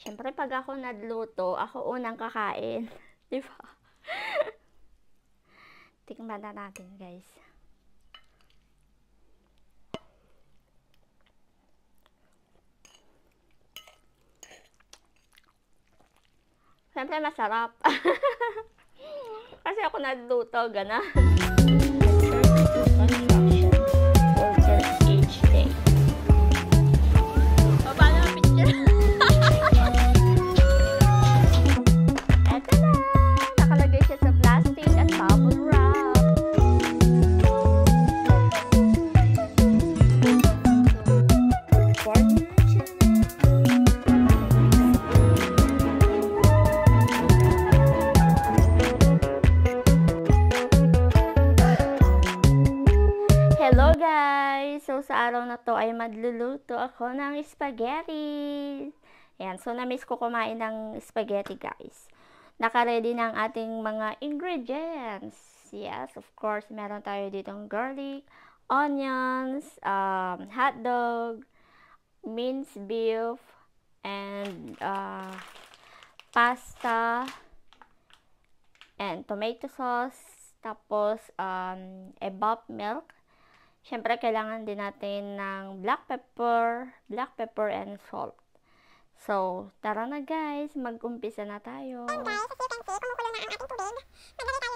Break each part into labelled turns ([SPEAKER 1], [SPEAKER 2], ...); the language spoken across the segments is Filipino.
[SPEAKER 1] Siyempre, pag ako nagluto, ako unang kakain. Di ba? Tikman na natin, guys. Siyempre, masarap. Kasi ako nagluto, gano'n. So, sa araw na to ay magluluto ako ng spaghetti. Ayan. So, na-miss ko kumain ng spaghetti, guys. Nakaready na ang ating mga ingredients. Yes, of course, meron tayo dito ng garlic, onions, um, hotdog, minced beef, and uh, pasta, and tomato sauce, tapos um, ebop milk, Siyempre, kailangan din natin ng black pepper, black pepper and salt. So, tara na guys, mag-umpisa na tayo. Okay guys, as you can see,
[SPEAKER 2] kumukulo na ang ating tubig. Madali tayo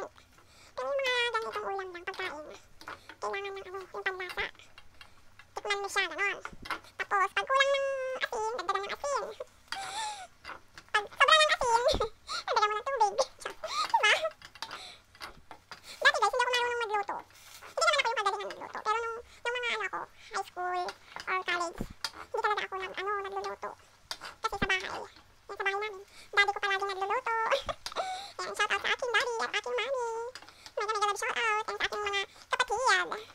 [SPEAKER 2] yan. Pero yung mga ganitong ulam ng pagkain, kailangan ng ano, yung panlasa. Tikman mo siya, ganon. Tapos, pag kulang ng asin, dagdagan ng asin. pag sobra ng asin, dagdagan mo ng tubig. kanya.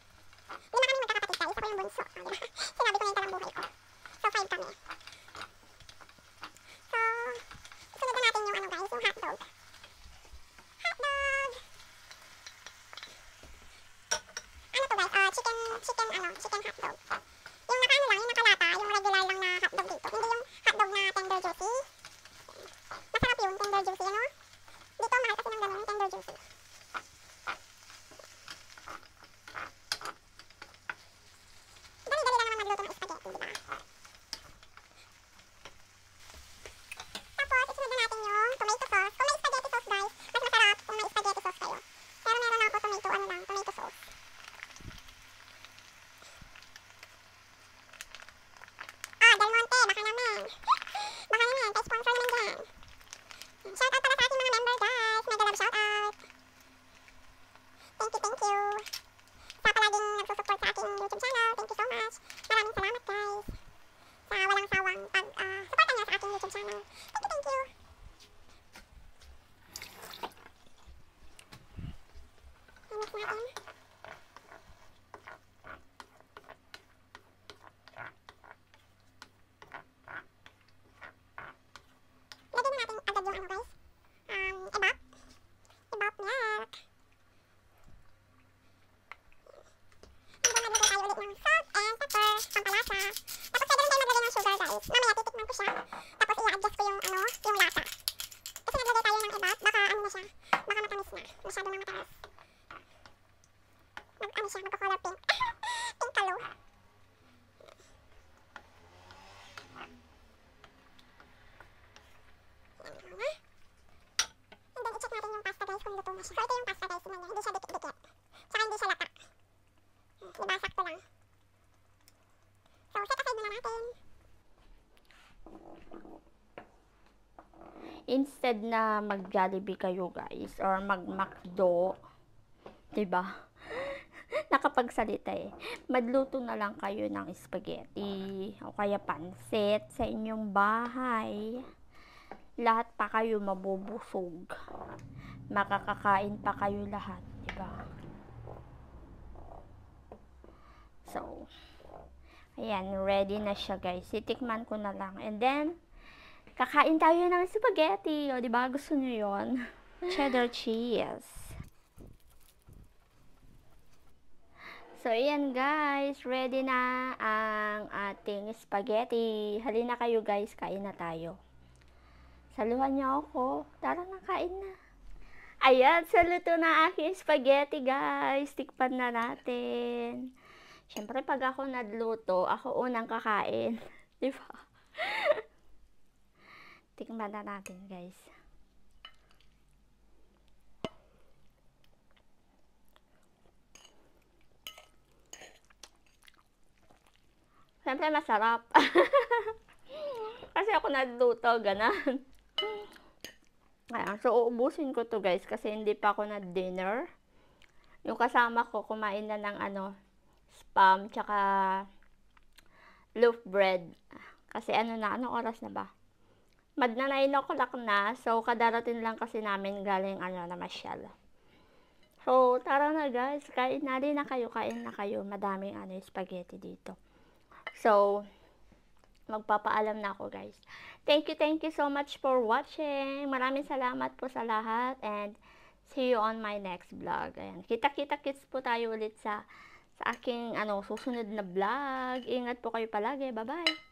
[SPEAKER 2] Lima kami magkakapatid guys. ko yung bunso. O, diba? Sinabi ko na yung talang buhay ko. So, five kami. So, sunod na natin yung ano guys, yung hotdog. Hotdog! Ano to guys? Uh, chicken, chicken, ano, chicken hotdog. maliit. Mamaya titikman ko siya. Tapos i-adjust ko yung ano, yung lasa. Kasi naglagay tayo ng iba. Baka ano na siya. Baka matamis na. Masyado na matamis. Mag ano siya, mag-color pink. pink color.
[SPEAKER 1] instead na mag-Jollibee kayo guys, or mag-McDo, 'di ba Nakapagsalita eh. Magluto na lang kayo ng spaghetti, o kaya pansit sa inyong bahay. Lahat pa kayo mabubusog. Makakakain pa kayo lahat, 'di ba So, ayan, ready na siya guys. Titikman ko na lang. And then, Kakain tayo ng spaghetti. O, di ba? Gusto nyo yon Cheddar cheese. So, ayan guys. Ready na ang ating spaghetti. Halina kayo guys. Kain na tayo. Saluhan niyo ako. Tara na, kain na. Ayan, saluto na aking spaghetti guys. Tikpan na natin. Siyempre, pag ako nagluto, ako unang kakain. Di ba? Tikman na natin guys. Siyempre masarap. kasi ako nagluto, ganun. Ayan, so uubusin ko to guys kasi hindi pa ako nag-dinner. Yung kasama ko, kumain na ng ano, spam, tsaka loaf bread. Kasi ano na, anong oras na ba? Madna 9 o'clock na. So, kadarating lang kasi namin galing ano na masyal. So, tara na guys. Kain na rin na kayo. Kain na kayo. Madaming ano, spaghetti dito. So, magpapaalam na ako guys. Thank you, thank you so much for watching. Maraming salamat po sa lahat. And, see you on my next vlog. Ayan. Kita-kita kids po tayo ulit sa sa aking ano, susunod na vlog. Ingat po kayo palagi. Bye-bye!